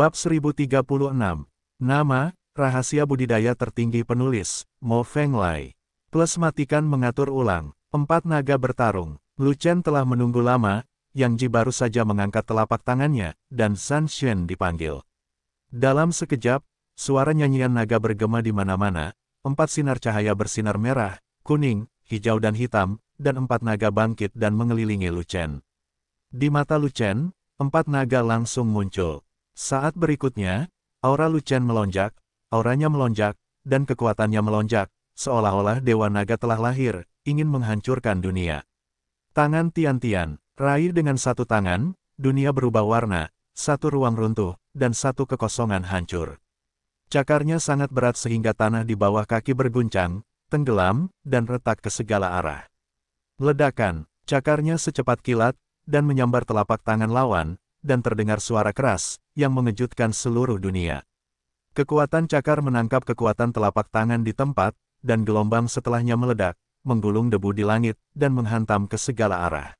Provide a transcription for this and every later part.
Bab 1036 Nama, Rahasia Budidaya Tertinggi Penulis, Mo Feng Lai. Plus matikan mengatur ulang, empat naga bertarung, Lu Chen telah menunggu lama, Yang Ji baru saja mengangkat telapak tangannya, dan San Xuan dipanggil. Dalam sekejap, suara nyanyian naga bergema di mana-mana, empat sinar cahaya bersinar merah, kuning, hijau dan hitam, dan empat naga bangkit dan mengelilingi Lu Chen. Di mata Lu Chen, empat naga langsung muncul. Saat berikutnya, aura Lucian melonjak, auranya melonjak, dan kekuatannya melonjak, seolah-olah Dewa Naga telah lahir, ingin menghancurkan dunia. Tangan Tian-Tian, raih dengan satu tangan, dunia berubah warna, satu ruang runtuh, dan satu kekosongan hancur. Cakarnya sangat berat sehingga tanah di bawah kaki berguncang, tenggelam, dan retak ke segala arah. Ledakan, cakarnya secepat kilat, dan menyambar telapak tangan lawan, dan terdengar suara keras, yang mengejutkan seluruh dunia. Kekuatan cakar menangkap kekuatan telapak tangan di tempat, dan gelombang setelahnya meledak, menggulung debu di langit, dan menghantam ke segala arah.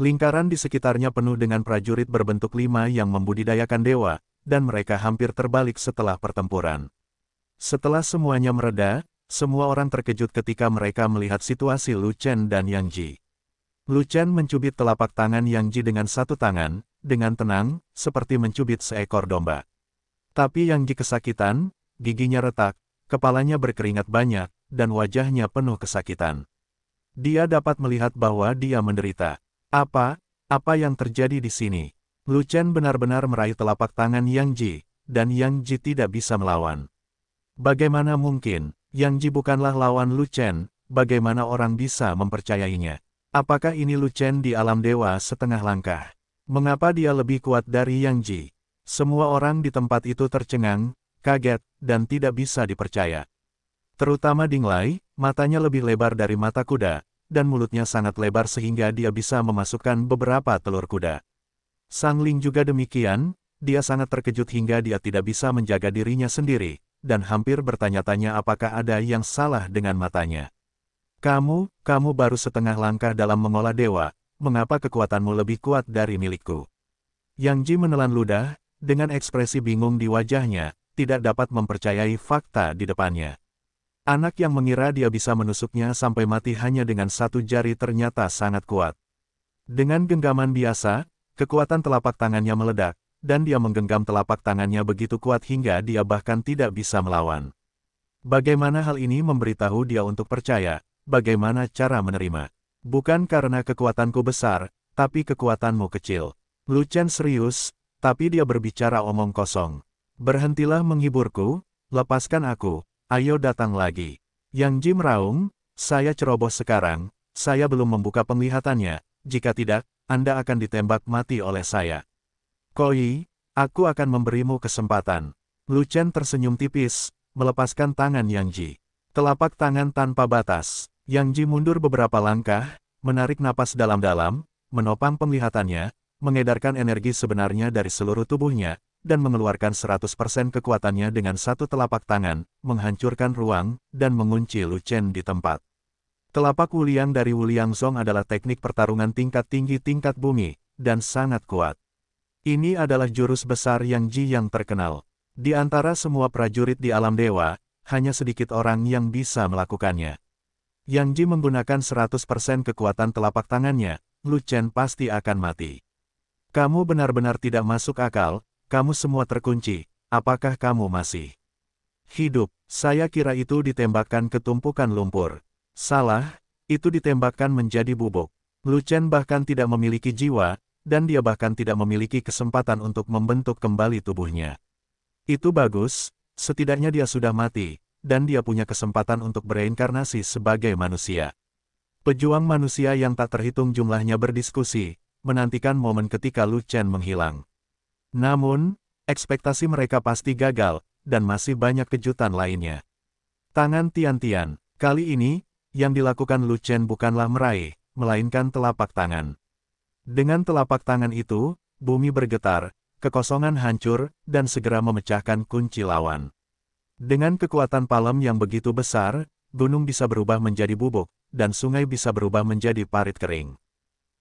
Lingkaran di sekitarnya penuh dengan prajurit berbentuk lima yang membudidayakan dewa, dan mereka hampir terbalik setelah pertempuran. Setelah semuanya mereda, semua orang terkejut ketika mereka melihat situasi Lu Chen dan Yang Ji. Lu Chen mencubit telapak tangan Yang Ji dengan satu tangan, dengan tenang, seperti mencubit seekor domba. Tapi yang kesakitan, giginya retak, kepalanya berkeringat banyak, dan wajahnya penuh kesakitan. Dia dapat melihat bahwa dia menderita. Apa? Apa yang terjadi di sini? Lu Chen benar-benar meraih telapak tangan Yang Ji, dan Yang Ji tidak bisa melawan. Bagaimana mungkin, Yang Ji bukanlah lawan Lu Chen. bagaimana orang bisa mempercayainya? Apakah ini Lu Chen di alam dewa setengah langkah? Mengapa dia lebih kuat dari Yang Ji? Semua orang di tempat itu tercengang, kaget, dan tidak bisa dipercaya. Terutama Ding Dinglai, matanya lebih lebar dari mata kuda, dan mulutnya sangat lebar sehingga dia bisa memasukkan beberapa telur kuda. Sang Ling juga demikian, dia sangat terkejut hingga dia tidak bisa menjaga dirinya sendiri, dan hampir bertanya-tanya apakah ada yang salah dengan matanya. Kamu, kamu baru setengah langkah dalam mengolah dewa, mengapa kekuatanmu lebih kuat dari milikku? Yang Ji menelan ludah, dengan ekspresi bingung di wajahnya, tidak dapat mempercayai fakta di depannya. Anak yang mengira dia bisa menusuknya sampai mati hanya dengan satu jari ternyata sangat kuat. Dengan genggaman biasa, kekuatan telapak tangannya meledak, dan dia menggenggam telapak tangannya begitu kuat hingga dia bahkan tidak bisa melawan. Bagaimana hal ini memberitahu dia untuk percaya, bagaimana cara menerima. Bukan karena kekuatanku besar, tapi kekuatanmu kecil. Lu Chen serius, tapi dia berbicara omong kosong. Berhentilah menghiburku, lepaskan aku, ayo datang lagi. Yang Jim Raung, saya ceroboh sekarang, saya belum membuka penglihatannya, jika tidak, Anda akan ditembak mati oleh saya. Koi, aku akan memberimu kesempatan. Lu Chen tersenyum tipis, melepaskan tangan Yang Ji. Telapak tangan tanpa batas. Yang Ji mundur beberapa langkah, menarik napas dalam-dalam, menopang penglihatannya, mengedarkan energi sebenarnya dari seluruh tubuhnya, dan mengeluarkan 100% kekuatannya dengan satu telapak tangan, menghancurkan ruang, dan mengunci Lu Chen di tempat. Telapak Wuliang dari Wuliang Song adalah teknik pertarungan tingkat tinggi tingkat bumi, dan sangat kuat. Ini adalah jurus besar Yang Ji yang terkenal. Di antara semua prajurit di alam dewa, hanya sedikit orang yang bisa melakukannya. Yang Ji menggunakan 100% kekuatan telapak tangannya, Lu Chen pasti akan mati. Kamu benar-benar tidak masuk akal, kamu semua terkunci, apakah kamu masih hidup? Saya kira itu ditembakkan ke tumpukan lumpur. Salah, itu ditembakkan menjadi bubuk. Lu Chen bahkan tidak memiliki jiwa, dan dia bahkan tidak memiliki kesempatan untuk membentuk kembali tubuhnya. Itu bagus, setidaknya dia sudah mati, dan dia punya kesempatan untuk bereinkarnasi sebagai manusia. Pejuang manusia yang tak terhitung jumlahnya berdiskusi, menantikan momen ketika Lu Chen menghilang. Namun, ekspektasi mereka pasti gagal, dan masih banyak kejutan lainnya. Tangan Tian-Tian, kali ini, yang dilakukan Lu Chen bukanlah meraih, melainkan telapak tangan. Dengan telapak tangan itu, bumi bergetar, kekosongan hancur, dan segera memecahkan kunci lawan. Dengan kekuatan palem yang begitu besar, gunung bisa berubah menjadi bubuk, dan sungai bisa berubah menjadi parit kering.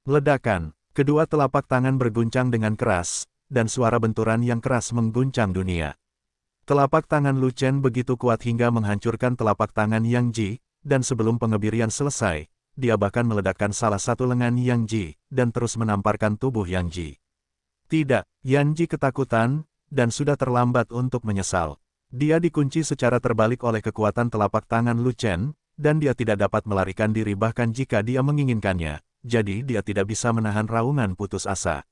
Ledakan, kedua telapak tangan berguncang dengan keras, dan suara benturan yang keras mengguncang dunia. Telapak tangan Lu begitu kuat hingga menghancurkan telapak tangan Yang Ji, dan sebelum pengebirian selesai, dia bahkan meledakkan salah satu lengan Yang Ji, dan terus menamparkan tubuh Yang Ji. Tidak, Yang Ji ketakutan, dan sudah terlambat untuk menyesal. Dia dikunci secara terbalik oleh kekuatan telapak tangan Lu Chen, dan dia tidak dapat melarikan diri bahkan jika dia menginginkannya, jadi dia tidak bisa menahan raungan putus asa.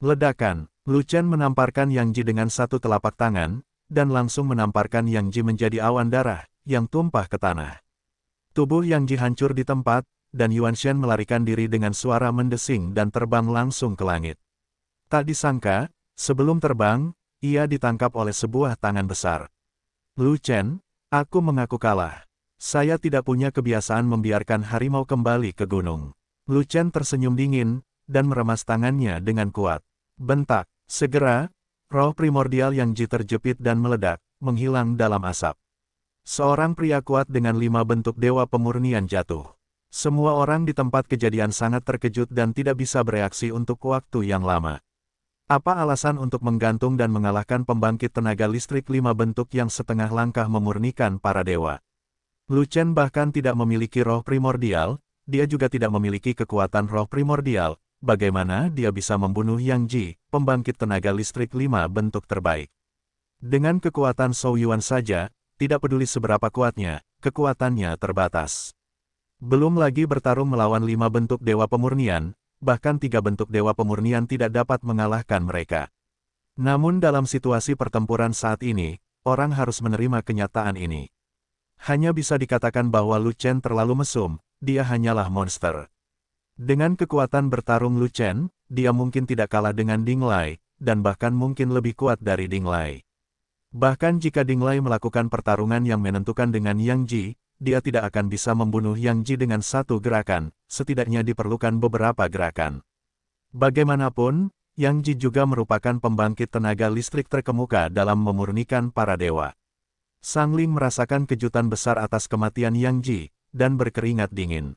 Ledakan, Lu Chen menamparkan Yang Ji dengan satu telapak tangan, dan langsung menamparkan Yang Ji menjadi awan darah, yang tumpah ke tanah. Tubuh Yang Ji hancur di tempat, dan Yuan Shen melarikan diri dengan suara mendesing dan terbang langsung ke langit. Tak disangka, sebelum terbang, ia ditangkap oleh sebuah tangan besar. Lu Chen, aku mengaku kalah. Saya tidak punya kebiasaan membiarkan harimau kembali ke gunung. Lu Chen tersenyum dingin, dan meremas tangannya dengan kuat. Bentak, segera, roh primordial yang jiterjepit dan meledak, menghilang dalam asap. Seorang pria kuat dengan lima bentuk dewa pemurnian jatuh. Semua orang di tempat kejadian sangat terkejut dan tidak bisa bereaksi untuk waktu yang lama. Apa alasan untuk menggantung dan mengalahkan pembangkit tenaga listrik lima bentuk yang setengah langkah memurnikan para dewa? Luchen bahkan tidak memiliki roh primordial, dia juga tidak memiliki kekuatan roh primordial, bagaimana dia bisa membunuh Yang Ji, pembangkit tenaga listrik lima bentuk terbaik. Dengan kekuatan Shou Yuan saja, tidak peduli seberapa kuatnya, kekuatannya terbatas. Belum lagi bertarung melawan lima bentuk dewa pemurnian, bahkan tiga bentuk dewa pemurnian tidak dapat mengalahkan mereka. Namun dalam situasi pertempuran saat ini, orang harus menerima kenyataan ini. Hanya bisa dikatakan bahwa Lu Chen terlalu mesum, dia hanyalah monster. Dengan kekuatan bertarung Lu Chen, dia mungkin tidak kalah dengan Ding Lai, dan bahkan mungkin lebih kuat dari Ding Lai. Bahkan jika Ding Lai melakukan pertarungan yang menentukan dengan Yang Ji, dia tidak akan bisa membunuh Yang Ji dengan satu gerakan, setidaknya diperlukan beberapa gerakan. Bagaimanapun, Yang Ji juga merupakan pembangkit tenaga listrik terkemuka dalam memurnikan para dewa. Sang Ling merasakan kejutan besar atas kematian Yang Ji, dan berkeringat dingin.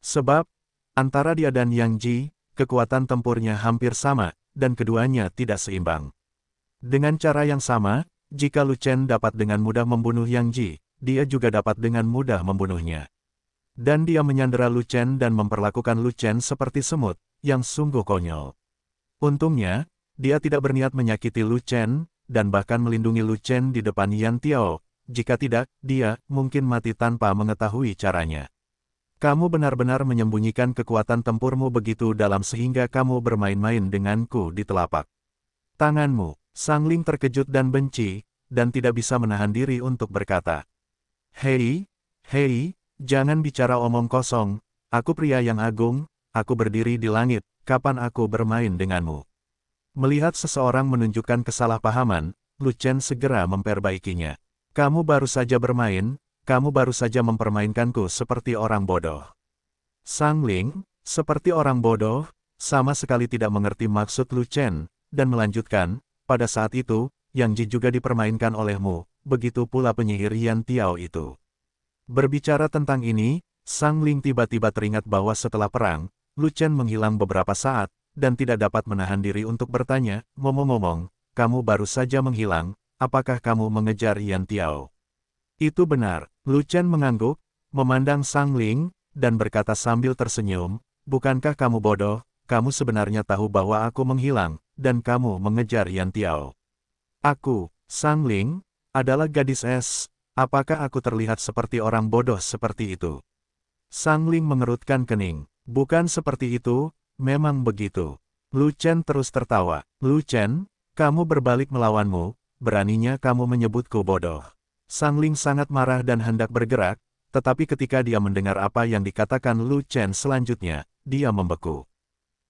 Sebab, antara dia dan Yang Ji, kekuatan tempurnya hampir sama, dan keduanya tidak seimbang. Dengan cara yang sama, jika Lu Chen dapat dengan mudah membunuh Yang Ji, dia juga dapat dengan mudah membunuhnya. Dan dia menyandera Lu Chen dan memperlakukan Lu Chen seperti semut, yang sungguh konyol. Untungnya, dia tidak berniat menyakiti Lu Chen, dan bahkan melindungi Lu Chen di depan Yan Tiao. Jika tidak, dia mungkin mati tanpa mengetahui caranya. Kamu benar-benar menyembunyikan kekuatan tempurmu begitu dalam sehingga kamu bermain-main denganku di telapak tanganmu. Sang Sangling terkejut dan benci, dan tidak bisa menahan diri untuk berkata, Hei, hei, jangan bicara omong kosong, aku pria yang agung, aku berdiri di langit, kapan aku bermain denganmu? Melihat seseorang menunjukkan kesalahpahaman, Luchen segera memperbaikinya. Kamu baru saja bermain, kamu baru saja mempermainkanku seperti orang bodoh. Sang Ling, seperti orang bodoh, sama sekali tidak mengerti maksud Luchen, dan melanjutkan, pada saat itu, Yang Ji juga dipermainkan olehmu, begitu pula penyihir Yan Tiao itu. Berbicara tentang ini, Sang Ling tiba-tiba teringat bahwa setelah perang, Lu Chen menghilang beberapa saat, dan tidak dapat menahan diri untuk bertanya, ngomong-ngomong, kamu baru saja menghilang, apakah kamu mengejar Yan Tiao? Itu benar, Lu Chen mengangguk, memandang Sang Ling, dan berkata sambil tersenyum, bukankah kamu bodoh, kamu sebenarnya tahu bahwa aku menghilang, dan kamu mengejar Yan Tiao. Aku, Sang Ling, adalah gadis es, apakah aku terlihat seperti orang bodoh seperti itu? Sang Ling mengerutkan kening. Bukan seperti itu, memang begitu. Lu Chen terus tertawa. Lu Chen, kamu berbalik melawanmu, beraninya kamu menyebutku bodoh. Sang Ling sangat marah dan hendak bergerak, tetapi ketika dia mendengar apa yang dikatakan Lu Chen selanjutnya, dia membeku.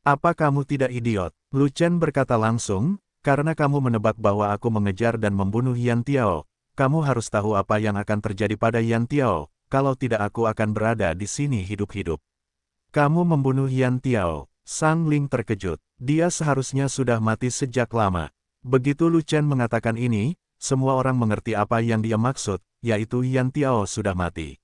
Apa kamu tidak idiot? Lu Chen berkata langsung, karena kamu menebak bahwa aku mengejar dan membunuh Yan Tiao, kamu harus tahu apa yang akan terjadi pada Yan Tiao, kalau tidak aku akan berada di sini hidup-hidup. Kamu membunuh Yan Tiao, Sang Ling terkejut. Dia seharusnya sudah mati sejak lama. Begitu Lu Chen mengatakan ini, semua orang mengerti apa yang dia maksud, yaitu Yan Tiao sudah mati.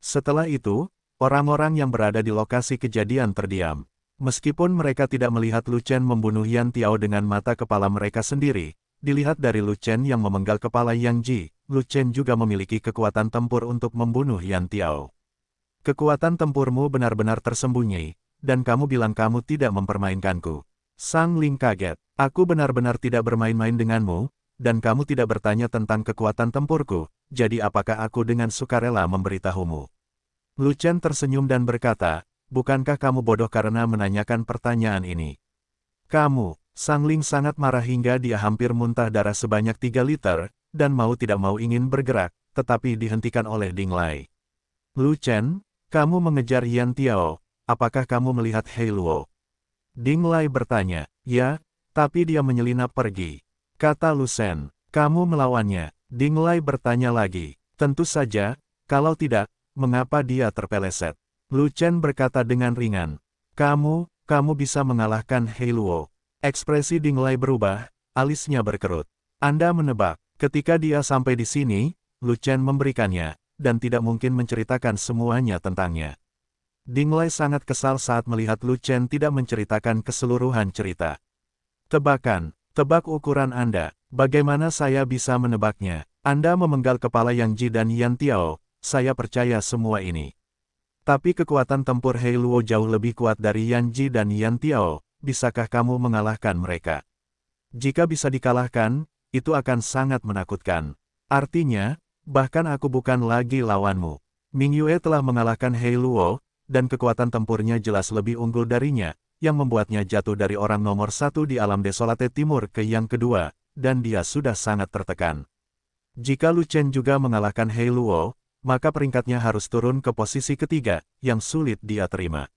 Setelah itu, orang-orang yang berada di lokasi kejadian terdiam. Meskipun mereka tidak melihat Lu Chen membunuh Yan Tiao dengan mata kepala mereka sendiri, dilihat dari Lu Chen yang memenggal kepala Yang Ji, Lu Chen juga memiliki kekuatan tempur untuk membunuh Yan Tiao. Kekuatan tempurmu benar-benar tersembunyi, dan kamu bilang kamu tidak mempermainkanku. Sang Ling kaget, aku benar-benar tidak bermain-main denganmu, dan kamu tidak bertanya tentang kekuatan tempurku, jadi apakah aku dengan sukarela memberitahumu? Lu Chen tersenyum dan berkata, bukankah kamu bodoh karena menanyakan pertanyaan ini? Kamu, Sang Ling sangat marah hingga dia hampir muntah darah sebanyak 3 liter, dan mau tidak mau ingin bergerak, tetapi dihentikan oleh Ding Lai. Lu Chen, kamu mengejar Yan Tiao, apakah kamu melihat Hei Luo? Ding Lai bertanya, ya, tapi dia menyelinap pergi. Kata Lu Chen. kamu melawannya. Ding Lai bertanya lagi, tentu saja, kalau tidak, mengapa dia terpeleset? Lu Chen berkata dengan ringan. Kamu, kamu bisa mengalahkan Hei Luo. Ekspresi Ding Lei berubah, alisnya berkerut. Anda menebak, ketika dia sampai di sini, Lu Chen memberikannya, dan tidak mungkin menceritakan semuanya tentangnya. Ding Lei sangat kesal saat melihat Lu Chen tidak menceritakan keseluruhan cerita. Tebakan, tebak ukuran Anda, bagaimana saya bisa menebaknya? Anda memenggal kepala Yang Ji dan Yan Tiao, saya percaya semua ini. Tapi kekuatan tempur Hei Luo jauh lebih kuat dari Yan Ji dan Yan Tiao, bisakah kamu mengalahkan mereka? Jika bisa dikalahkan, itu akan sangat menakutkan. Artinya, bahkan aku bukan lagi lawanmu. Ming Yue telah mengalahkan Hei Luo, dan kekuatan tempurnya jelas lebih unggul darinya, yang membuatnya jatuh dari orang nomor satu di alam desolate timur ke yang kedua, dan dia sudah sangat tertekan. Jika Lu Chen juga mengalahkan Hei Luo, maka peringkatnya harus turun ke posisi ketiga, yang sulit dia terima.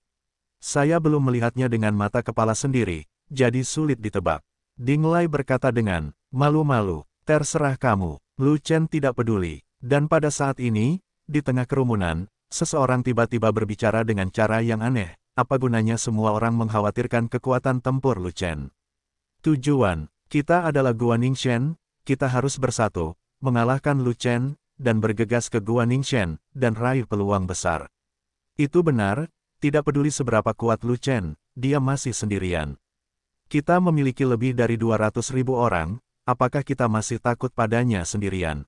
Saya belum melihatnya dengan mata kepala sendiri, jadi sulit ditebak. Ding Dinglai berkata dengan, malu-malu, terserah kamu, Lu Chen tidak peduli. Dan pada saat ini, di tengah kerumunan, seseorang tiba-tiba berbicara dengan cara yang aneh, apa gunanya semua orang mengkhawatirkan kekuatan tempur Lu Chen. Tujuan, kita adalah Guaning Shen, kita harus bersatu, mengalahkan Lu Chen, dan bergegas ke Gua Ningshen, dan raih peluang besar. Itu benar, tidak peduli seberapa kuat Lu Chen, dia masih sendirian. Kita memiliki lebih dari 200 ribu orang, apakah kita masih takut padanya sendirian?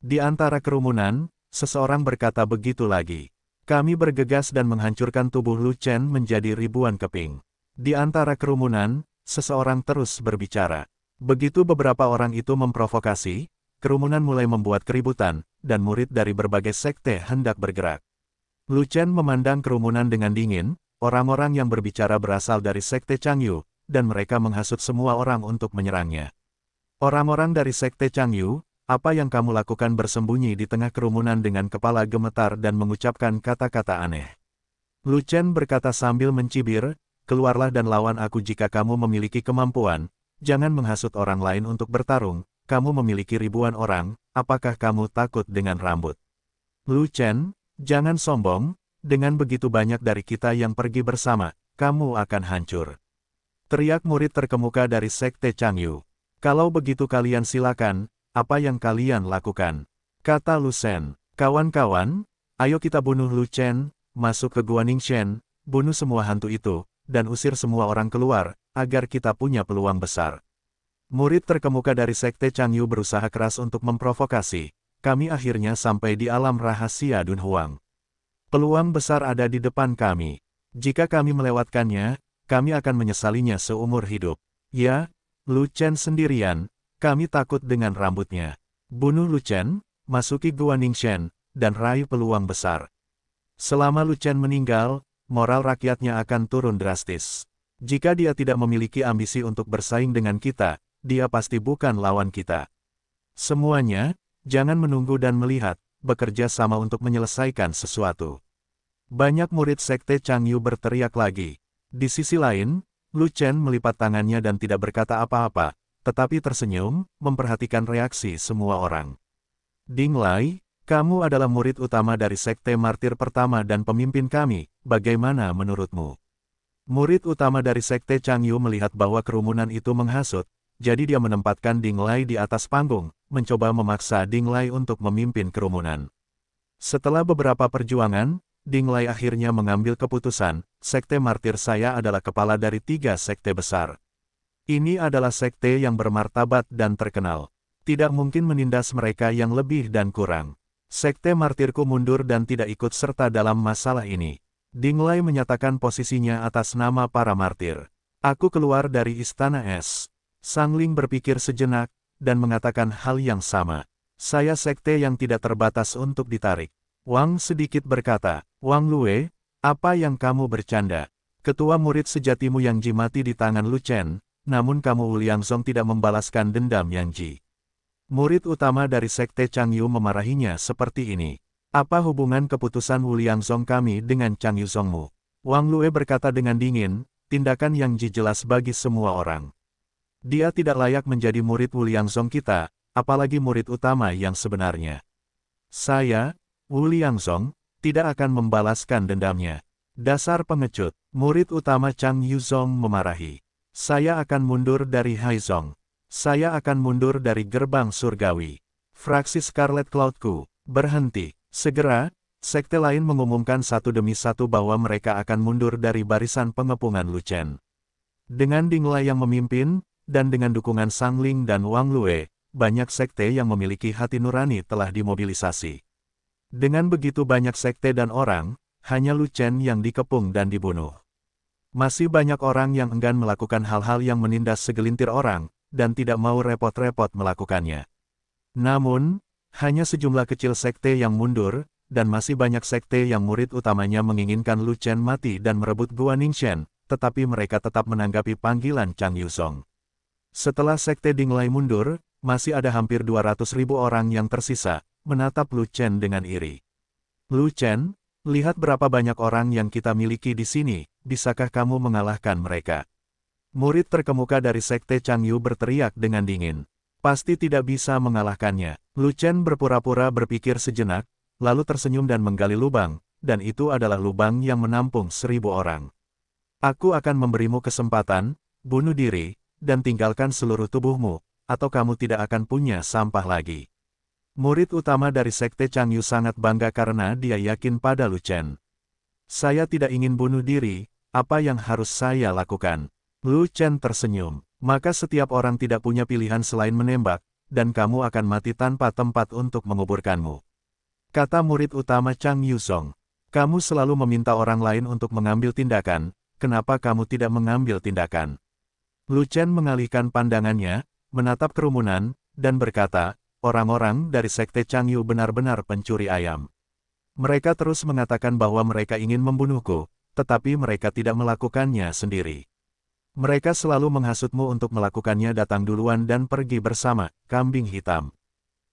Di antara kerumunan, seseorang berkata begitu lagi. Kami bergegas dan menghancurkan tubuh Lu Chen menjadi ribuan keping. Di antara kerumunan, seseorang terus berbicara. Begitu beberapa orang itu memprovokasi, kerumunan mulai membuat keributan, dan murid dari berbagai sekte hendak bergerak. Lu Chen memandang kerumunan dengan dingin, orang-orang yang berbicara berasal dari sekte Changyu, dan mereka menghasut semua orang untuk menyerangnya. Orang-orang dari sekte Changyu, apa yang kamu lakukan bersembunyi di tengah kerumunan dengan kepala gemetar dan mengucapkan kata-kata aneh. Lu Chen berkata sambil mencibir, keluarlah dan lawan aku jika kamu memiliki kemampuan, jangan menghasut orang lain untuk bertarung, kamu memiliki ribuan orang, apakah kamu takut dengan rambut? Lu Chen, jangan sombong, dengan begitu banyak dari kita yang pergi bersama, kamu akan hancur. Teriak murid terkemuka dari Sekte Changyu. Kalau begitu kalian silakan, apa yang kalian lakukan? Kata Lu Chen. Kawan-kawan, ayo kita bunuh Lu Chen, masuk ke Gua Ningshen, bunuh semua hantu itu, dan usir semua orang keluar, agar kita punya peluang besar. Murid terkemuka dari Sekte Changyu berusaha keras untuk memprovokasi. Kami akhirnya sampai di alam rahasia Dunhuang. Peluang besar ada di depan kami. Jika kami melewatkannya, kami akan menyesalinya seumur hidup. Ya, Lu Chen sendirian, kami takut dengan rambutnya. Bunuh Lu Chen, masuki Gua Shen, dan raih peluang besar. Selama Lu Chen meninggal, moral rakyatnya akan turun drastis. Jika dia tidak memiliki ambisi untuk bersaing dengan kita, dia pasti bukan lawan kita. Semuanya, jangan menunggu dan melihat, bekerja sama untuk menyelesaikan sesuatu. Banyak murid sekte Changyu berteriak lagi. Di sisi lain, Lu Chen melipat tangannya dan tidak berkata apa-apa, tetapi tersenyum, memperhatikan reaksi semua orang. Ding Lai, kamu adalah murid utama dari sekte martir pertama dan pemimpin kami, bagaimana menurutmu? Murid utama dari sekte Changyu melihat bahwa kerumunan itu menghasut, jadi dia menempatkan Ding Dinglai di atas panggung, mencoba memaksa Ding Dinglai untuk memimpin kerumunan. Setelah beberapa perjuangan, Ding Dinglai akhirnya mengambil keputusan, sekte martir saya adalah kepala dari tiga sekte besar. Ini adalah sekte yang bermartabat dan terkenal. Tidak mungkin menindas mereka yang lebih dan kurang. Sekte martirku mundur dan tidak ikut serta dalam masalah ini. Ding Dinglai menyatakan posisinya atas nama para martir. Aku keluar dari istana es. Sangling berpikir sejenak, dan mengatakan hal yang sama. Saya sekte yang tidak terbatas untuk ditarik. Wang sedikit berkata, Wang Lue, apa yang kamu bercanda? Ketua murid sejatimu yang Ji mati di tangan Lu Chen, namun kamu Wuliang Song tidak membalaskan dendam yang Ji. Murid utama dari sekte Chang Yu memarahinya seperti ini. Apa hubungan keputusan Wuliang Song kami dengan Chang Yu Songmu? Wang Lue berkata dengan dingin, tindakan yang Ji jelas bagi semua orang. Dia tidak layak menjadi murid Wu Liangzong kita, apalagi murid utama yang sebenarnya. Saya, Wu Liangzong, tidak akan membalaskan dendamnya. Dasar pengecut, murid utama Chang Yuzong memarahi. Saya akan mundur dari Haizong. Saya akan mundur dari gerbang surgawi. Fraksi Scarlet Cloudku, berhenti. Segera, sekte lain mengumumkan satu demi satu bahwa mereka akan mundur dari barisan pengepungan Lucen. Dengan Dingla yang memimpin, dan dengan dukungan Sang Ling dan Wang Lue, banyak sekte yang memiliki hati nurani telah dimobilisasi. Dengan begitu banyak sekte dan orang, hanya Lu Chen yang dikepung dan dibunuh. Masih banyak orang yang enggan melakukan hal-hal yang menindas segelintir orang, dan tidak mau repot-repot melakukannya. Namun, hanya sejumlah kecil sekte yang mundur, dan masih banyak sekte yang murid utamanya menginginkan Lu Chen mati dan merebut Gua Ningshen, tetapi mereka tetap menanggapi panggilan Chang Yusong. Setelah Sekte Dinglai mundur, masih ada hampir 200 ribu orang yang tersisa, menatap Lu Chen dengan iri. Lu Chen, lihat berapa banyak orang yang kita miliki di sini, bisakah kamu mengalahkan mereka? Murid terkemuka dari Sekte Chang Yu berteriak dengan dingin. Pasti tidak bisa mengalahkannya. Lu Chen berpura-pura berpikir sejenak, lalu tersenyum dan menggali lubang, dan itu adalah lubang yang menampung seribu orang. Aku akan memberimu kesempatan, bunuh diri, dan tinggalkan seluruh tubuhmu, atau kamu tidak akan punya sampah lagi. Murid utama dari Sekte Chang Yu sangat bangga karena dia yakin pada Lu Chen. Saya tidak ingin bunuh diri, apa yang harus saya lakukan? Lu Chen tersenyum. Maka setiap orang tidak punya pilihan selain menembak, dan kamu akan mati tanpa tempat untuk menguburkanmu. Kata murid utama Chang Yu Song. Kamu selalu meminta orang lain untuk mengambil tindakan, kenapa kamu tidak mengambil tindakan? Lu Chen mengalihkan pandangannya, menatap kerumunan, dan berkata, orang-orang dari sekte Chang Yu benar-benar pencuri ayam. Mereka terus mengatakan bahwa mereka ingin membunuhku, tetapi mereka tidak melakukannya sendiri. Mereka selalu menghasutmu untuk melakukannya datang duluan dan pergi bersama, kambing hitam.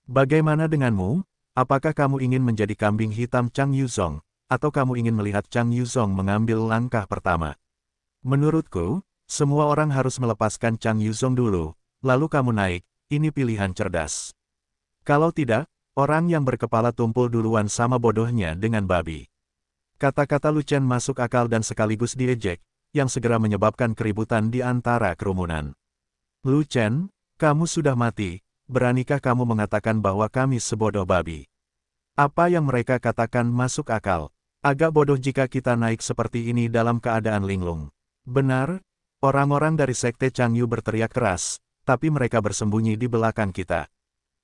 Bagaimana denganmu? Apakah kamu ingin menjadi kambing hitam Chang Yuzong, atau kamu ingin melihat Chang Yuzong mengambil langkah pertama? Menurutku, semua orang harus melepaskan Chang Yuzong dulu, lalu kamu naik, ini pilihan cerdas. Kalau tidak, orang yang berkepala tumpul duluan sama bodohnya dengan babi. Kata-kata Chen masuk akal dan sekaligus diejek, yang segera menyebabkan keributan di antara kerumunan. Chen, kamu sudah mati, beranikah kamu mengatakan bahwa kami sebodoh babi? Apa yang mereka katakan masuk akal. Agak bodoh jika kita naik seperti ini dalam keadaan linglung. Benar, Orang-orang dari sekte Changyu berteriak keras, tapi mereka bersembunyi di belakang kita.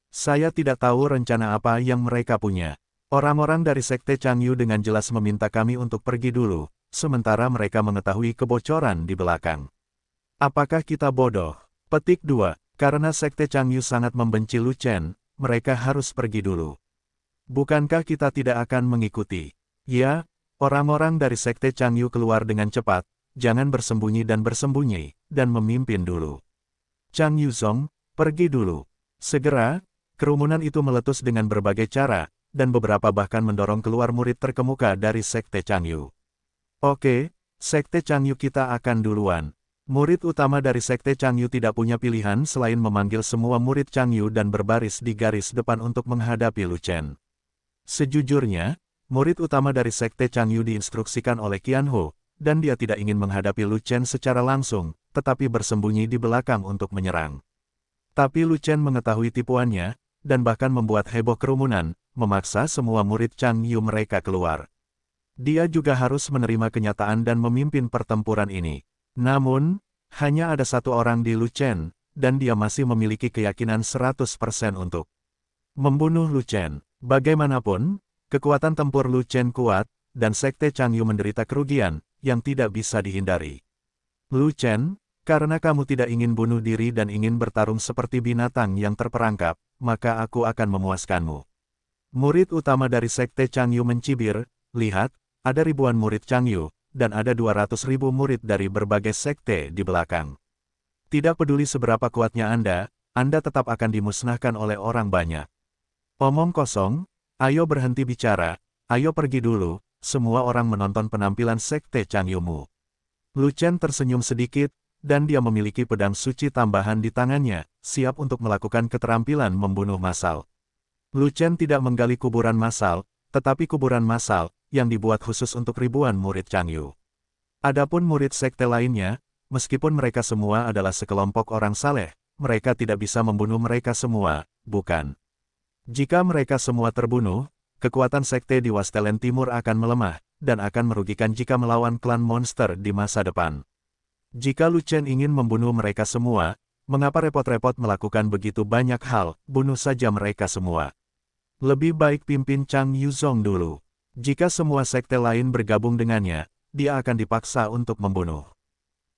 Saya tidak tahu rencana apa yang mereka punya. Orang-orang dari sekte Changyu dengan jelas meminta kami untuk pergi dulu, sementara mereka mengetahui kebocoran di belakang. Apakah kita bodoh? Petik 2. Karena sekte Changyu sangat membenci Lu Chen, mereka harus pergi dulu. Bukankah kita tidak akan mengikuti? Ya, orang-orang dari sekte Changyu keluar dengan cepat, jangan bersembunyi dan bersembunyi, dan memimpin dulu. Chang Yuzong, pergi dulu. Segera, kerumunan itu meletus dengan berbagai cara, dan beberapa bahkan mendorong keluar murid terkemuka dari Sekte Chang Yu. Oke, Sekte Chang Yu kita akan duluan. Murid utama dari Sekte Chang Yu tidak punya pilihan selain memanggil semua murid Chang Yu dan berbaris di garis depan untuk menghadapi Lu Chen. Sejujurnya, murid utama dari Sekte Chang Yu diinstruksikan oleh Qian Hu dan dia tidak ingin menghadapi Lu Chen secara langsung, tetapi bersembunyi di belakang untuk menyerang. Tapi Lu Chen mengetahui tipuannya, dan bahkan membuat heboh kerumunan, memaksa semua murid Chang Yu mereka keluar. Dia juga harus menerima kenyataan dan memimpin pertempuran ini. Namun, hanya ada satu orang di Lu Chen, dan dia masih memiliki keyakinan 100% untuk membunuh Lu Chen. Bagaimanapun, kekuatan tempur Lu Chen kuat, dan Sekte Chang Changyu menderita kerugian, yang tidak bisa dihindari. Lu Chen, karena kamu tidak ingin bunuh diri dan ingin bertarung seperti binatang yang terperangkap, maka aku akan memuaskanmu. Murid utama dari Sekte Changyu mencibir, lihat, ada ribuan murid Changyu, dan ada 200 ribu murid dari berbagai sekte di belakang. Tidak peduli seberapa kuatnya Anda, Anda tetap akan dimusnahkan oleh orang banyak. Omong kosong, ayo berhenti bicara, ayo pergi dulu, semua orang menonton penampilan Sekte Chang Yumu. Lu Chen tersenyum sedikit, dan dia memiliki pedang suci tambahan di tangannya, siap untuk melakukan keterampilan membunuh massal. Lu Chen tidak menggali kuburan massal, tetapi kuburan massal, yang dibuat khusus untuk ribuan murid Chang Yu. Adapun murid sekte lainnya, meskipun mereka semua adalah sekelompok orang saleh, mereka tidak bisa membunuh mereka semua, bukan? Jika mereka semua terbunuh, kekuatan sekte di Wastelen Timur akan melemah, dan akan merugikan jika melawan klan monster di masa depan. Jika Lu ingin membunuh mereka semua, mengapa repot-repot melakukan begitu banyak hal, bunuh saja mereka semua. Lebih baik pimpin Chang Yuzong dulu. Jika semua sekte lain bergabung dengannya, dia akan dipaksa untuk membunuh.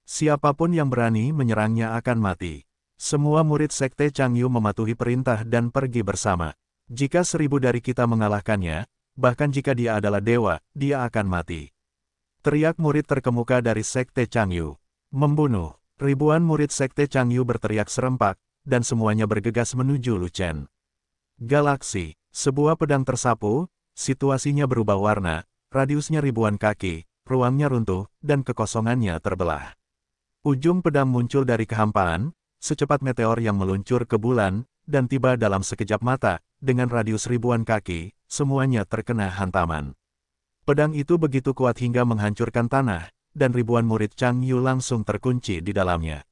Siapapun yang berani menyerangnya akan mati. Semua murid sekte Chang Yu mematuhi perintah dan pergi bersama. Jika seribu dari kita mengalahkannya, bahkan jika dia adalah dewa, dia akan mati. Teriak murid terkemuka dari Sekte Changyu. Membunuh. Ribuan murid Sekte Changyu berteriak serempak, dan semuanya bergegas menuju Luchen. Galaksi. Sebuah pedang tersapu, situasinya berubah warna, radiusnya ribuan kaki, ruangnya runtuh, dan kekosongannya terbelah. Ujung pedang muncul dari kehampaan, secepat meteor yang meluncur ke bulan, dan tiba dalam sekejap mata, dengan radius ribuan kaki, semuanya terkena hantaman. Pedang itu begitu kuat hingga menghancurkan tanah, dan ribuan murid Chang Yu langsung terkunci di dalamnya.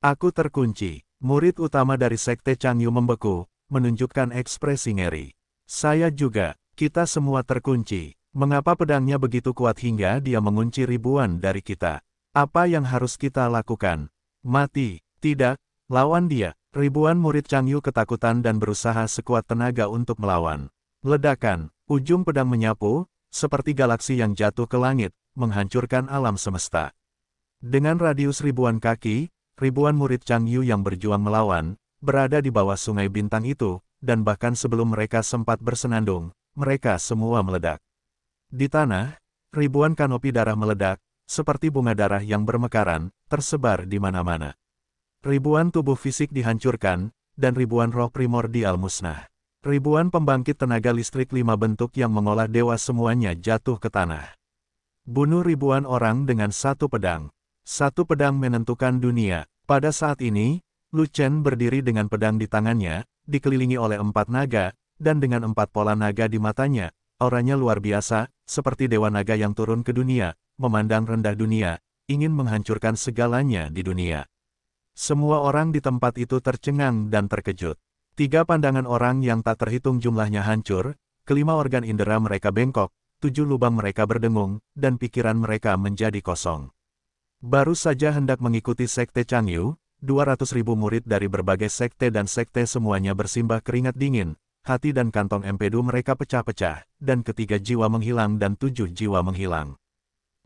Aku terkunci. Murid utama dari sekte Chang Yu membeku, menunjukkan ekspresi ngeri. Saya juga, kita semua terkunci. Mengapa pedangnya begitu kuat hingga dia mengunci ribuan dari kita? Apa yang harus kita lakukan? Mati, tidak, Lawan dia, ribuan murid Chang Yu ketakutan dan berusaha sekuat tenaga untuk melawan. Ledakan, ujung pedang menyapu, seperti galaksi yang jatuh ke langit, menghancurkan alam semesta. Dengan radius ribuan kaki, ribuan murid Chang Yu yang berjuang melawan, berada di bawah sungai bintang itu, dan bahkan sebelum mereka sempat bersenandung, mereka semua meledak. Di tanah, ribuan kanopi darah meledak, seperti bunga darah yang bermekaran, tersebar di mana-mana. Ribuan tubuh fisik dihancurkan, dan ribuan roh primordial musnah. Ribuan pembangkit tenaga listrik lima bentuk yang mengolah dewa semuanya jatuh ke tanah. Bunuh ribuan orang dengan satu pedang. Satu pedang menentukan dunia. Pada saat ini, Lu Chen berdiri dengan pedang di tangannya, dikelilingi oleh empat naga, dan dengan empat pola naga di matanya, auranya luar biasa, seperti dewa naga yang turun ke dunia, memandang rendah dunia, ingin menghancurkan segalanya di dunia. Semua orang di tempat itu tercengang dan terkejut. Tiga pandangan orang yang tak terhitung jumlahnya hancur, kelima organ indera mereka bengkok, tujuh lubang mereka berdengung, dan pikiran mereka menjadi kosong. Baru saja hendak mengikuti Sekte Changyu, 200 ribu murid dari berbagai sekte dan sekte semuanya bersimbah keringat dingin, hati dan kantong empedu mereka pecah-pecah, dan ketiga jiwa menghilang dan tujuh jiwa menghilang.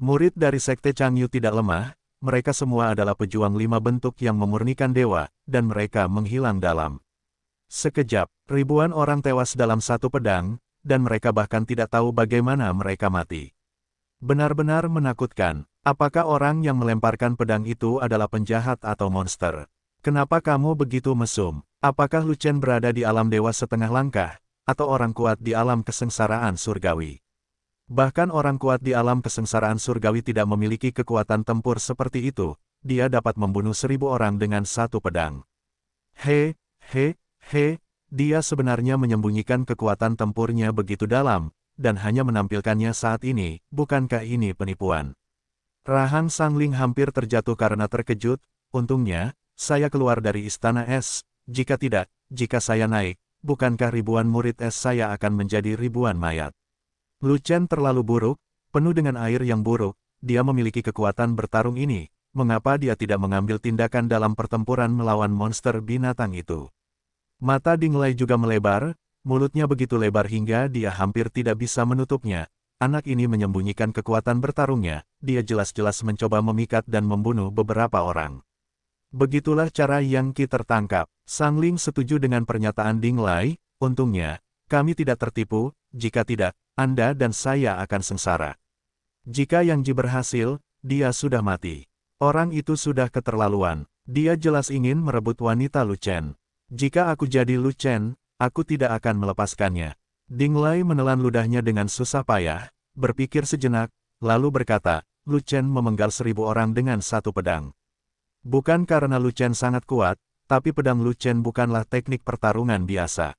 Murid dari sekte Changyu tidak lemah, mereka semua adalah pejuang lima bentuk yang memurnikan dewa, dan mereka menghilang dalam. Sekejap, ribuan orang tewas dalam satu pedang, dan mereka bahkan tidak tahu bagaimana mereka mati. Benar-benar menakutkan, apakah orang yang melemparkan pedang itu adalah penjahat atau monster? Kenapa kamu begitu mesum? Apakah Lucen berada di alam dewa setengah langkah, atau orang kuat di alam kesengsaraan surgawi? Bahkan orang kuat di alam kesengsaraan surgawi tidak memiliki kekuatan tempur seperti itu, dia dapat membunuh seribu orang dengan satu pedang. He, he, he, dia sebenarnya menyembunyikan kekuatan tempurnya begitu dalam, dan hanya menampilkannya saat ini, bukankah ini penipuan? Rahang Sangling hampir terjatuh karena terkejut, untungnya, saya keluar dari istana es, jika tidak, jika saya naik, bukankah ribuan murid es saya akan menjadi ribuan mayat? Lu Chen terlalu buruk, penuh dengan air yang buruk, dia memiliki kekuatan bertarung ini, mengapa dia tidak mengambil tindakan dalam pertempuran melawan monster binatang itu. Mata Ding Dinglai juga melebar, mulutnya begitu lebar hingga dia hampir tidak bisa menutupnya. Anak ini menyembunyikan kekuatan bertarungnya, dia jelas-jelas mencoba memikat dan membunuh beberapa orang. Begitulah cara Yang Qi tertangkap. Sang Ling setuju dengan pernyataan Ding Dinglai, untungnya, kami tidak tertipu, jika tidak, anda dan saya akan sengsara. Jika yang Ji berhasil, dia sudah mati. Orang itu sudah keterlaluan. Dia jelas ingin merebut wanita Lu Chen. Jika aku jadi Lu Chen, aku tidak akan melepaskannya. Ding Lei menelan ludahnya dengan susah payah, berpikir sejenak, lalu berkata, Lu Chen memenggal seribu orang dengan satu pedang. Bukan karena Lu Chen sangat kuat, tapi pedang Lu Chen bukanlah teknik pertarungan biasa.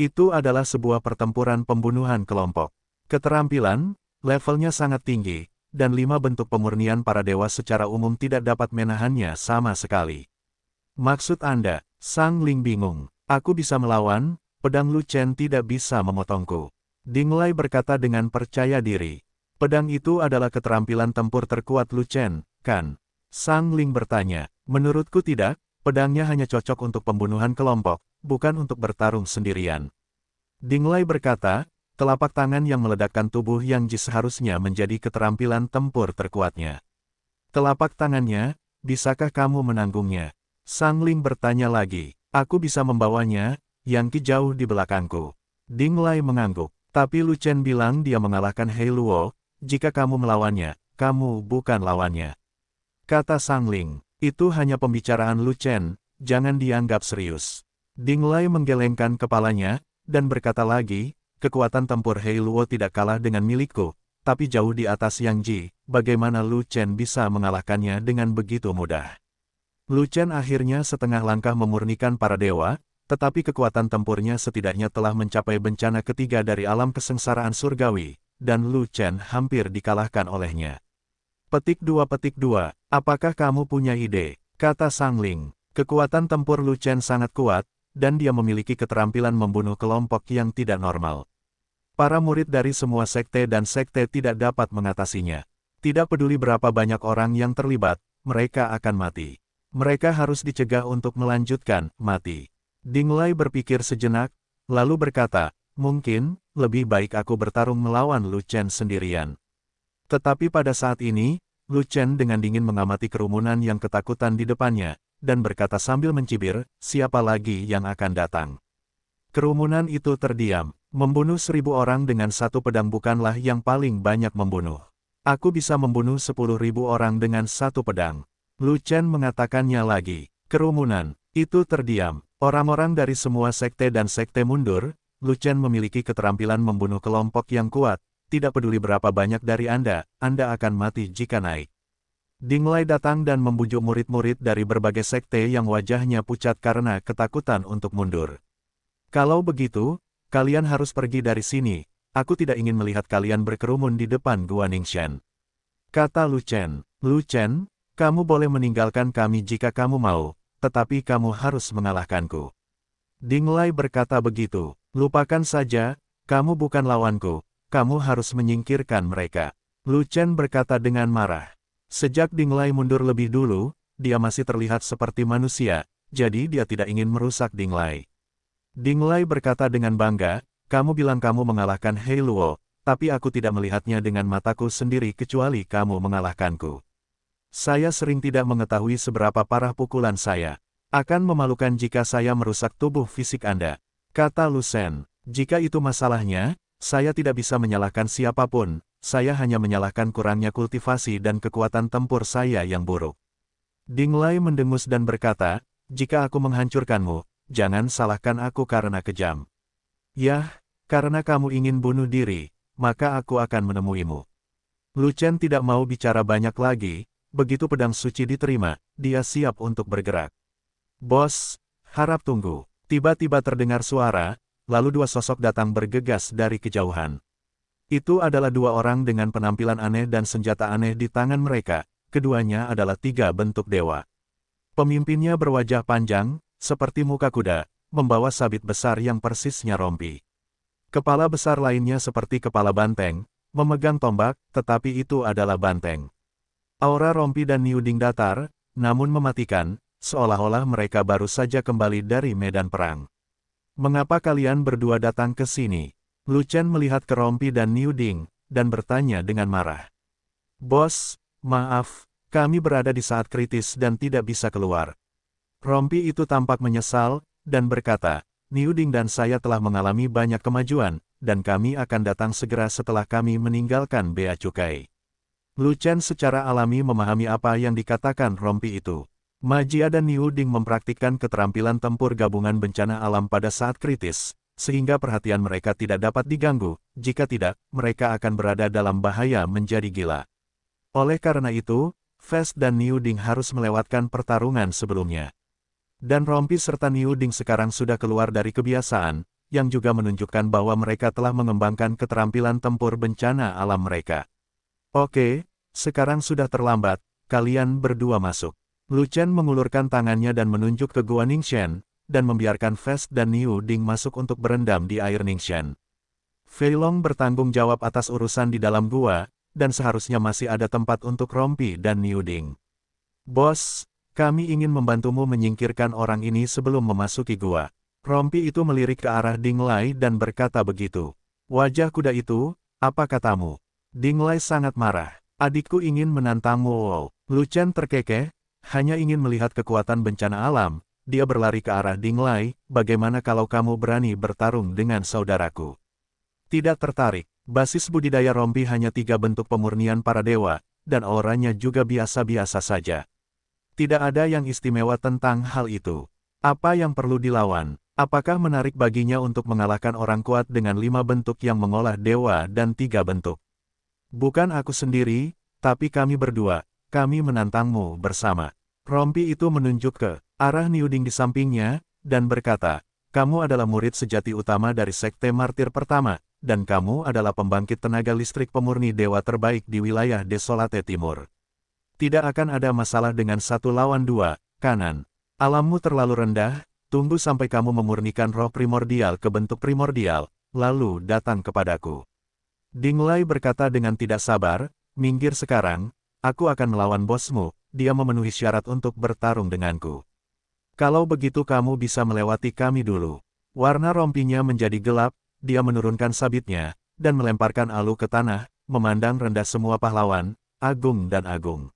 Itu adalah sebuah pertempuran pembunuhan kelompok. Keterampilan, levelnya sangat tinggi, dan lima bentuk pemurnian para dewa secara umum tidak dapat menahannya sama sekali. Maksud Anda, Sang Ling bingung, aku bisa melawan, pedang Lu Chen tidak bisa memotongku. Ding Lei berkata dengan percaya diri. Pedang itu adalah keterampilan tempur terkuat Lu Chen, kan? Sang Ling bertanya, menurutku tidak, pedangnya hanya cocok untuk pembunuhan kelompok, bukan untuk bertarung sendirian. Dinglai berkata, telapak tangan yang meledakkan tubuh yang Ji seharusnya menjadi keterampilan tempur terkuatnya. Telapak tangannya, bisakah kamu menanggungnya? Sang Ling bertanya lagi, aku bisa membawanya, Yang Ki jauh di belakangku. Dinglai mengangguk, tapi Lu Chen bilang dia mengalahkan Hei Luo, jika kamu melawannya, kamu bukan lawannya. Kata Sang Ling, itu hanya pembicaraan Lu Chen, jangan dianggap serius. Ding Lai menggelengkan kepalanya, dan berkata lagi, kekuatan tempur Hei Luo tidak kalah dengan milikku, tapi jauh di atas Yang Ji, bagaimana Lu Chen bisa mengalahkannya dengan begitu mudah. Lu Chen akhirnya setengah langkah memurnikan para dewa, tetapi kekuatan tempurnya setidaknya telah mencapai bencana ketiga dari alam kesengsaraan surgawi, dan Lu Chen hampir dikalahkan olehnya. Petik dua petik dua, apakah kamu punya ide? Kata Sang Ling. Kekuatan tempur Lu Chen sangat kuat, dan dia memiliki keterampilan membunuh kelompok yang tidak normal. Para murid dari semua sekte dan sekte tidak dapat mengatasinya. Tidak peduli berapa banyak orang yang terlibat, mereka akan mati. Mereka harus dicegah untuk melanjutkan, mati. Dinglai berpikir sejenak, lalu berkata, mungkin, lebih baik aku bertarung melawan Lu Chen sendirian. Tetapi pada saat ini, Lu Chen dengan dingin mengamati kerumunan yang ketakutan di depannya, dan berkata sambil mencibir, siapa lagi yang akan datang. Kerumunan itu terdiam, membunuh seribu orang dengan satu pedang bukanlah yang paling banyak membunuh. Aku bisa membunuh sepuluh ribu orang dengan satu pedang. Lu Chen mengatakannya lagi. Kerumunan, itu terdiam. Orang-orang dari semua sekte dan sekte mundur, Lu Chen memiliki keterampilan membunuh kelompok yang kuat, tidak peduli berapa banyak dari Anda, Anda akan mati jika naik. Dinglai datang dan membujuk murid-murid dari berbagai sekte yang wajahnya pucat karena ketakutan untuk mundur. Kalau begitu, kalian harus pergi dari sini, aku tidak ingin melihat kalian berkerumun di depan Gua Ningxian. Kata Lu Chen, Lu Chen, kamu boleh meninggalkan kami jika kamu mau, tetapi kamu harus mengalahkanku. Dinglai berkata begitu, lupakan saja, kamu bukan lawanku, kamu harus menyingkirkan mereka. Lu Chen berkata dengan marah. Sejak Ding Dinglai mundur lebih dulu, dia masih terlihat seperti manusia, jadi dia tidak ingin merusak Ding Ding Dinglai berkata dengan bangga, kamu bilang kamu mengalahkan Hei Luo, tapi aku tidak melihatnya dengan mataku sendiri kecuali kamu mengalahkanku. Saya sering tidak mengetahui seberapa parah pukulan saya. Akan memalukan jika saya merusak tubuh fisik Anda. Kata Lucen, jika itu masalahnya, saya tidak bisa menyalahkan siapapun, saya hanya menyalahkan kurangnya kultivasi dan kekuatan tempur saya yang buruk. Ding Dinglai mendengus dan berkata, jika aku menghancurkanmu, jangan salahkan aku karena kejam. Yah, karena kamu ingin bunuh diri, maka aku akan menemuimu. Chen tidak mau bicara banyak lagi, begitu pedang suci diterima, dia siap untuk bergerak. Bos, harap tunggu. Tiba-tiba terdengar suara, lalu dua sosok datang bergegas dari kejauhan. Itu adalah dua orang dengan penampilan aneh dan senjata aneh di tangan mereka, keduanya adalah tiga bentuk dewa. Pemimpinnya berwajah panjang, seperti muka kuda, membawa sabit besar yang persisnya rompi. Kepala besar lainnya seperti kepala banteng, memegang tombak, tetapi itu adalah banteng. Aura rompi dan niuding datar, namun mematikan, seolah-olah mereka baru saja kembali dari medan perang. Mengapa kalian berdua datang ke sini? Lu Chen melihat kerompi dan Niu Ding, dan bertanya dengan marah. Bos, maaf, kami berada di saat kritis dan tidak bisa keluar. Rompi itu tampak menyesal, dan berkata, Niu Ding dan saya telah mengalami banyak kemajuan, dan kami akan datang segera setelah kami meninggalkan Bea Cukai. Lu Chen secara alami memahami apa yang dikatakan Rompi itu. Majia dan Niuding Ding mempraktikkan keterampilan tempur gabungan bencana alam pada saat kritis, sehingga perhatian mereka tidak dapat diganggu, jika tidak, mereka akan berada dalam bahaya menjadi gila. Oleh karena itu, Fest dan Niuding harus melewatkan pertarungan sebelumnya. Dan Rompi serta Niuding sekarang sudah keluar dari kebiasaan, yang juga menunjukkan bahwa mereka telah mengembangkan keterampilan tempur bencana alam mereka. Oke, sekarang sudah terlambat, kalian berdua masuk. Lu Chen mengulurkan tangannya dan menunjuk ke Gua Ningxian dan membiarkan Fest dan Niu Ding masuk untuk berendam di air Ningxian. Fei Long bertanggung jawab atas urusan di dalam gua, dan seharusnya masih ada tempat untuk Rompi dan Niu Ding. Bos, kami ingin membantumu menyingkirkan orang ini sebelum memasuki gua. Rompi itu melirik ke arah Ding Lai dan berkata begitu. Wajah kuda itu, apa katamu? Ding Lai sangat marah. Adikku ingin menantangmu. Lu Chen terkekeh, hanya ingin melihat kekuatan bencana alam, dia berlari ke arah Ding Dinglai, bagaimana kalau kamu berani bertarung dengan saudaraku? Tidak tertarik, basis budidaya Rompi hanya tiga bentuk pemurnian para dewa, dan auranya juga biasa-biasa saja. Tidak ada yang istimewa tentang hal itu. Apa yang perlu dilawan? Apakah menarik baginya untuk mengalahkan orang kuat dengan lima bentuk yang mengolah dewa dan tiga bentuk? Bukan aku sendiri, tapi kami berdua, kami menantangmu bersama. Rompi itu menunjuk ke arah Niuding di sampingnya, dan berkata, kamu adalah murid sejati utama dari Sekte Martir pertama, dan kamu adalah pembangkit tenaga listrik pemurni dewa terbaik di wilayah Desolate Timur. Tidak akan ada masalah dengan satu lawan dua, kanan. Alammu terlalu rendah, tunggu sampai kamu memurnikan roh primordial ke bentuk primordial, lalu datang kepadaku. Dinglai berkata dengan tidak sabar, minggir sekarang, aku akan melawan bosmu, dia memenuhi syarat untuk bertarung denganku. Kalau begitu kamu bisa melewati kami dulu. Warna rompinya menjadi gelap, dia menurunkan sabitnya, dan melemparkan Alu ke tanah, memandang rendah semua pahlawan, Agung dan Agung.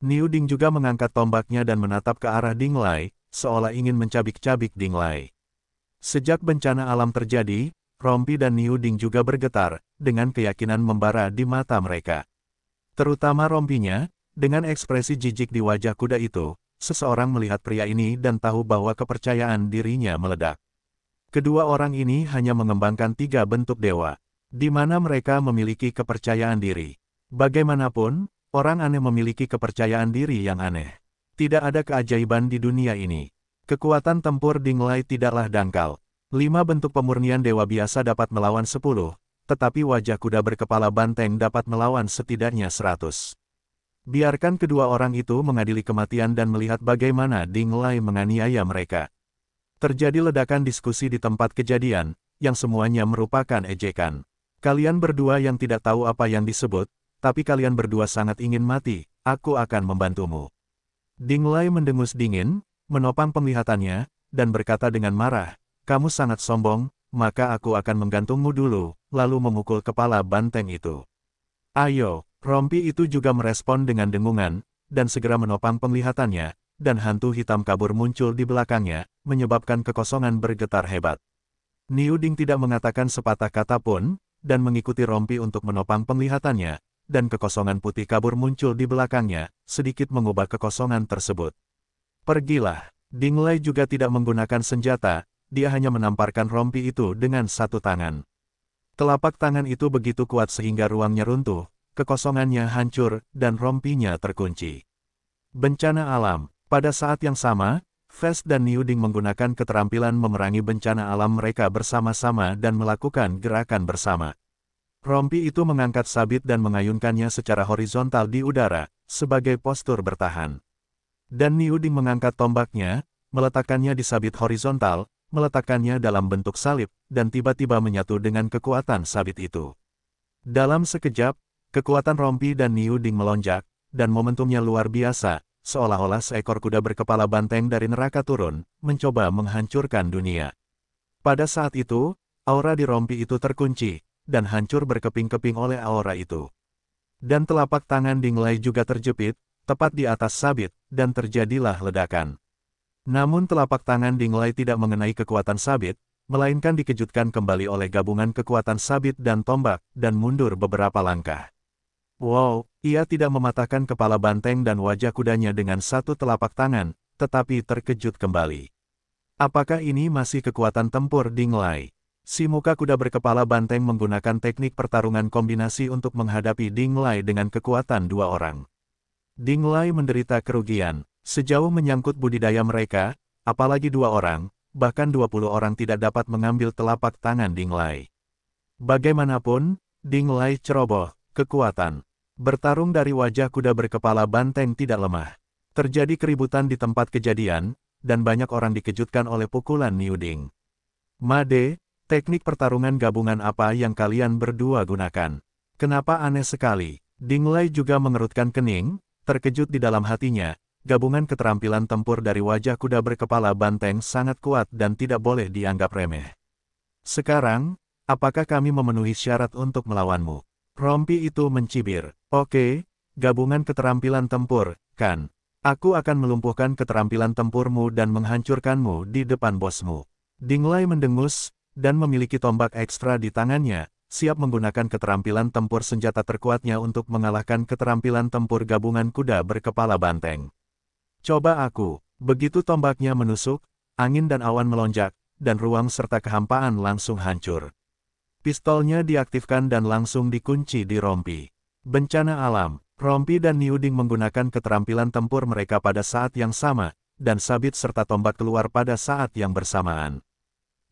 Niu Ding juga mengangkat tombaknya dan menatap ke arah Ding Lei, seolah ingin mencabik-cabik Ding Lei. Sejak bencana alam terjadi, Rompi dan Niu Ding juga bergetar, dengan keyakinan membara di mata mereka terutama rompinya, dengan ekspresi jijik di wajah kuda itu, seseorang melihat pria ini dan tahu bahwa kepercayaan dirinya meledak. Kedua orang ini hanya mengembangkan tiga bentuk dewa, di mana mereka memiliki kepercayaan diri. Bagaimanapun, orang aneh memiliki kepercayaan diri yang aneh. Tidak ada keajaiban di dunia ini. Kekuatan tempur Dinglai tidaklah dangkal. Lima bentuk pemurnian dewa biasa dapat melawan sepuluh, tetapi wajah kuda berkepala banteng dapat melawan setidaknya seratus. Biarkan kedua orang itu mengadili kematian dan melihat bagaimana Ding Lai menganiaya mereka. Terjadi ledakan diskusi di tempat kejadian, yang semuanya merupakan ejekan. Kalian berdua yang tidak tahu apa yang disebut, tapi kalian berdua sangat ingin mati, aku akan membantumu. Ding Lai mendengus dingin, menopang penglihatannya, dan berkata dengan marah, kamu sangat sombong, maka aku akan menggantungmu dulu, lalu memukul kepala banteng itu. Ayo, rompi itu juga merespon dengan dengungan, dan segera menopang penglihatannya, dan hantu hitam kabur muncul di belakangnya, menyebabkan kekosongan bergetar hebat. Niuding tidak mengatakan sepatah kata pun, dan mengikuti rompi untuk menopang penglihatannya, dan kekosongan putih kabur muncul di belakangnya, sedikit mengubah kekosongan tersebut. Pergilah, Ding Lai juga tidak menggunakan senjata, dia hanya menamparkan rompi itu dengan satu tangan. Telapak tangan itu begitu kuat sehingga ruangnya runtuh, kekosongannya hancur, dan rompinya terkunci. Bencana alam. Pada saat yang sama, Fest dan Niuding menggunakan keterampilan memerangi bencana alam mereka bersama-sama dan melakukan gerakan bersama. Rompi itu mengangkat sabit dan mengayunkannya secara horizontal di udara, sebagai postur bertahan. Dan Niuding mengangkat tombaknya, meletakkannya di sabit horizontal, meletakkannya dalam bentuk salib, dan tiba-tiba menyatu dengan kekuatan sabit itu. Dalam sekejap, kekuatan Rompi dan Niu Ding melonjak, dan momentumnya luar biasa, seolah-olah seekor kuda berkepala banteng dari neraka turun, mencoba menghancurkan dunia. Pada saat itu, aura di Rompi itu terkunci, dan hancur berkeping-keping oleh aura itu. Dan telapak tangan Ding Dinglai juga terjepit, tepat di atas sabit, dan terjadilah ledakan. Namun telapak tangan Dinglai tidak mengenai kekuatan sabit, melainkan dikejutkan kembali oleh gabungan kekuatan sabit dan tombak, dan mundur beberapa langkah. Wow, ia tidak mematahkan kepala banteng dan wajah kudanya dengan satu telapak tangan, tetapi terkejut kembali. Apakah ini masih kekuatan tempur Dinglai? Si muka kuda berkepala banteng menggunakan teknik pertarungan kombinasi untuk menghadapi Dinglai dengan kekuatan dua orang. Dinglai menderita kerugian, Sejauh menyangkut budidaya mereka, apalagi dua orang, bahkan 20 orang tidak dapat mengambil telapak tangan Ding Dinglai. Bagaimanapun, Ding Dinglai ceroboh, kekuatan. Bertarung dari wajah kuda berkepala banteng tidak lemah. Terjadi keributan di tempat kejadian, dan banyak orang dikejutkan oleh pukulan Niu Ding. Made, teknik pertarungan gabungan apa yang kalian berdua gunakan? Kenapa aneh sekali? Ding Dinglai juga mengerutkan kening, terkejut di dalam hatinya, gabungan keterampilan tempur dari wajah kuda berkepala banteng sangat kuat dan tidak boleh dianggap remeh. Sekarang, apakah kami memenuhi syarat untuk melawanmu? Rompi itu mencibir. Oke, gabungan keterampilan tempur, kan? Aku akan melumpuhkan keterampilan tempurmu dan menghancurkanmu di depan bosmu. Dinglai mendengus, dan memiliki tombak ekstra di tangannya, siap menggunakan keterampilan tempur senjata terkuatnya untuk mengalahkan keterampilan tempur gabungan kuda berkepala banteng. Coba aku. Begitu tombaknya menusuk, angin dan awan melonjak, dan ruang serta kehampaan langsung hancur. Pistolnya diaktifkan dan langsung dikunci di rompi. Bencana alam, Rompi dan Niuding menggunakan keterampilan tempur mereka pada saat yang sama, dan sabit serta tombak keluar pada saat yang bersamaan.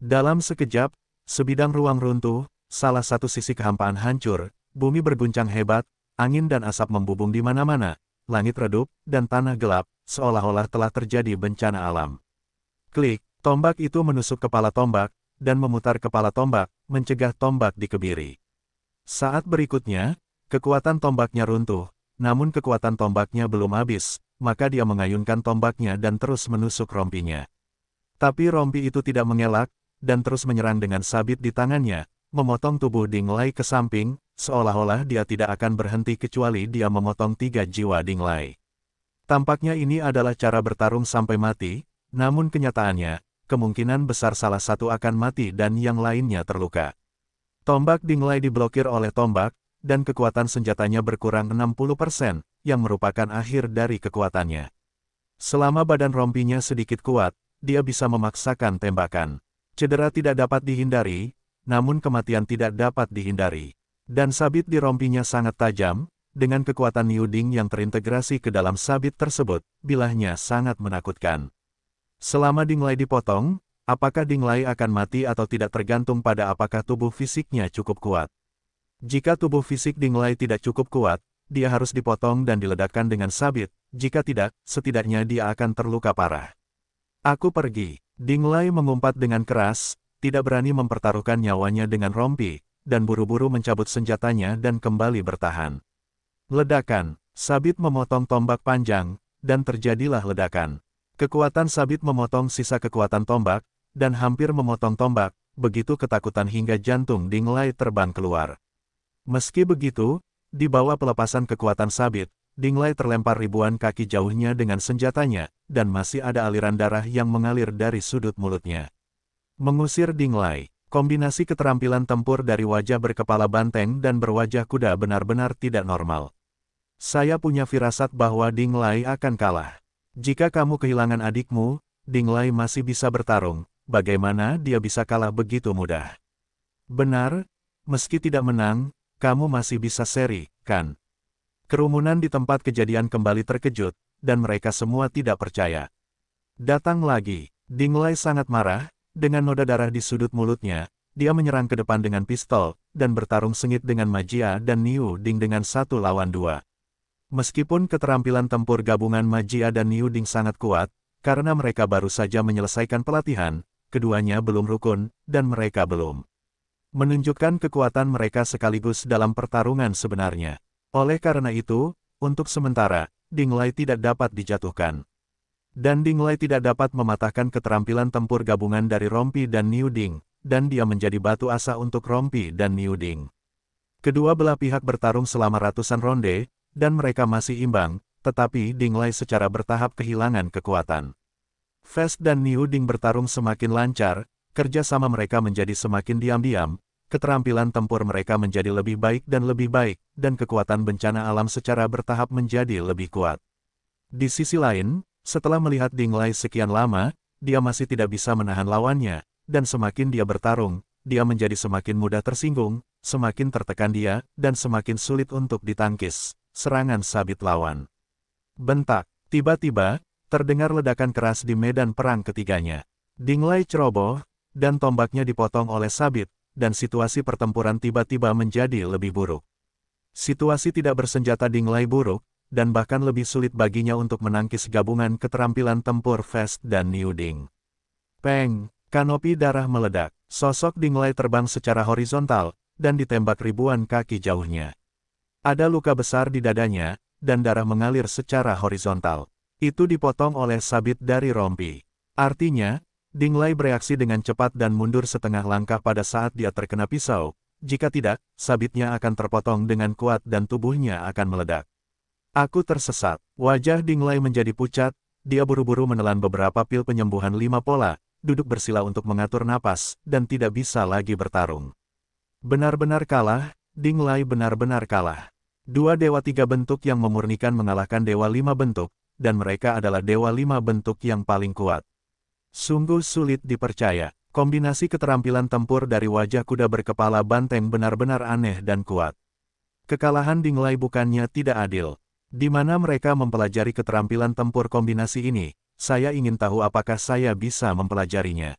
Dalam sekejap, sebidang ruang runtuh, salah satu sisi kehampaan hancur, bumi berguncang hebat, angin dan asap membubung di mana-mana, langit redup, dan tanah gelap, seolah-olah telah terjadi bencana alam. Klik, tombak itu menusuk kepala tombak, dan memutar kepala tombak, mencegah tombak dikebiri. Saat berikutnya, kekuatan tombaknya runtuh, namun kekuatan tombaknya belum habis, maka dia mengayunkan tombaknya dan terus menusuk rompinya. Tapi rompi itu tidak mengelak, dan terus menyerang dengan sabit di tangannya, memotong tubuh Ding Lai ke samping, seolah-olah dia tidak akan berhenti kecuali dia memotong tiga jiwa Dinglai. Tampaknya ini adalah cara bertarung sampai mati, namun kenyataannya, kemungkinan besar salah satu akan mati dan yang lainnya terluka. Tombak Dinglai diblokir oleh tombak, dan kekuatan senjatanya berkurang 60%, yang merupakan akhir dari kekuatannya. Selama badan rompinya sedikit kuat, dia bisa memaksakan tembakan. Cedera tidak dapat dihindari, namun kematian tidak dapat dihindari dan sabit di rompinya sangat tajam, dengan kekuatan Niu yang terintegrasi ke dalam sabit tersebut, bilahnya sangat menakutkan. Selama Dinglai dipotong, apakah Dinglai akan mati atau tidak tergantung pada apakah tubuh fisiknya cukup kuat. Jika tubuh fisik Dinglai tidak cukup kuat, dia harus dipotong dan diledakkan dengan sabit, jika tidak, setidaknya dia akan terluka parah. Aku pergi. Dinglai mengumpat dengan keras, tidak berani mempertaruhkan nyawanya dengan rompi, dan buru-buru mencabut senjatanya dan kembali bertahan. Ledakan, Sabit memotong tombak panjang, dan terjadilah ledakan. Kekuatan Sabit memotong sisa kekuatan tombak, dan hampir memotong tombak, begitu ketakutan hingga jantung Dinglai terbang keluar. Meski begitu, di bawah pelepasan kekuatan Sabit, Dinglai terlempar ribuan kaki jauhnya dengan senjatanya, dan masih ada aliran darah yang mengalir dari sudut mulutnya. Mengusir Dinglai, Kombinasi keterampilan tempur dari wajah berkepala banteng dan berwajah kuda benar-benar tidak normal. Saya punya firasat bahwa Ding Lai akan kalah. Jika kamu kehilangan adikmu, Ding Lai masih bisa bertarung. Bagaimana dia bisa kalah begitu mudah? Benar, meski tidak menang, kamu masih bisa seri, kan? Kerumunan di tempat kejadian kembali terkejut, dan mereka semua tidak percaya. Datang lagi, Ding Lai sangat marah, dengan noda darah di sudut mulutnya, dia menyerang ke depan dengan pistol, dan bertarung sengit dengan Majia dan Niu Ding dengan satu lawan dua. Meskipun keterampilan tempur gabungan Majia dan Niu Ding sangat kuat, karena mereka baru saja menyelesaikan pelatihan, keduanya belum rukun, dan mereka belum menunjukkan kekuatan mereka sekaligus dalam pertarungan sebenarnya. Oleh karena itu, untuk sementara, Ding Lai tidak dapat dijatuhkan. Dan Ding Dinglai tidak dapat mematahkan keterampilan tempur gabungan dari Rompi dan Niu Ding, dan dia menjadi batu asa untuk Rompi dan Niu Ding. Kedua belah pihak bertarung selama ratusan ronde, dan mereka masih imbang, tetapi Ding Dinglai secara bertahap kehilangan kekuatan. Fest dan Niu Ding bertarung semakin lancar, kerjasama mereka menjadi semakin diam-diam, keterampilan tempur mereka menjadi lebih baik dan lebih baik, dan kekuatan bencana alam secara bertahap menjadi lebih kuat. Di sisi lain, setelah melihat Ding Lei sekian lama, dia masih tidak bisa menahan lawannya, dan semakin dia bertarung, dia menjadi semakin mudah tersinggung, semakin tertekan dia, dan semakin sulit untuk ditangkis. Serangan sabit lawan. Bentak, tiba-tiba, terdengar ledakan keras di medan perang ketiganya. Ding Lei ceroboh, dan tombaknya dipotong oleh sabit, dan situasi pertempuran tiba-tiba menjadi lebih buruk. Situasi tidak bersenjata Ding Lei buruk, dan bahkan lebih sulit baginya untuk menangkis gabungan keterampilan tempur Fest dan Newding. Peng, kanopi darah meledak, sosok Dinglai terbang secara horizontal, dan ditembak ribuan kaki jauhnya. Ada luka besar di dadanya, dan darah mengalir secara horizontal. Itu dipotong oleh sabit dari rompi. Artinya, Dinglai bereaksi dengan cepat dan mundur setengah langkah pada saat dia terkena pisau. Jika tidak, sabitnya akan terpotong dengan kuat dan tubuhnya akan meledak. Aku tersesat. Wajah Dinglai menjadi pucat, dia buru-buru menelan beberapa pil penyembuhan lima pola, duduk bersila untuk mengatur napas, dan tidak bisa lagi bertarung. Benar-benar kalah, Dinglai benar-benar kalah. Dua dewa tiga bentuk yang memurnikan mengalahkan dewa lima bentuk, dan mereka adalah dewa lima bentuk yang paling kuat. Sungguh sulit dipercaya, kombinasi keterampilan tempur dari wajah kuda berkepala banteng benar-benar aneh dan kuat. Kekalahan Dinglai bukannya tidak adil, di mana mereka mempelajari keterampilan tempur kombinasi ini, saya ingin tahu apakah saya bisa mempelajarinya.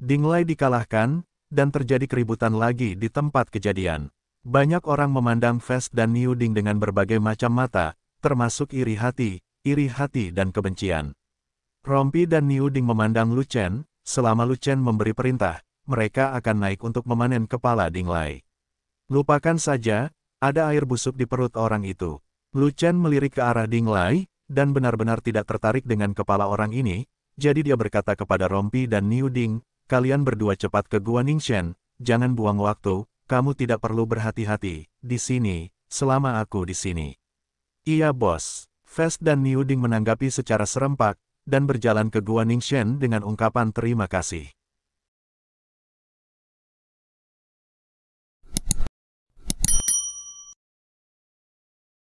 Dinglai dikalahkan, dan terjadi keributan lagi di tempat kejadian. Banyak orang memandang Fest dan Niu Ding dengan berbagai macam mata, termasuk iri hati, iri hati dan kebencian. Rompi dan Niu Ding memandang Lu Chen, selama Lu Chen memberi perintah, mereka akan naik untuk memanen kepala Dinglai. Lupakan saja, ada air busuk di perut orang itu. Lu Chen melirik ke arah Ding Lai, dan benar-benar tidak tertarik dengan kepala orang ini, jadi dia berkata kepada Rompi dan Niu Ding, kalian berdua cepat ke Gua Shen, jangan buang waktu, kamu tidak perlu berhati-hati, di sini, selama aku di sini. Iya bos, Fest dan Niu Ding menanggapi secara serempak, dan berjalan ke Gua Shen dengan ungkapan terima kasih.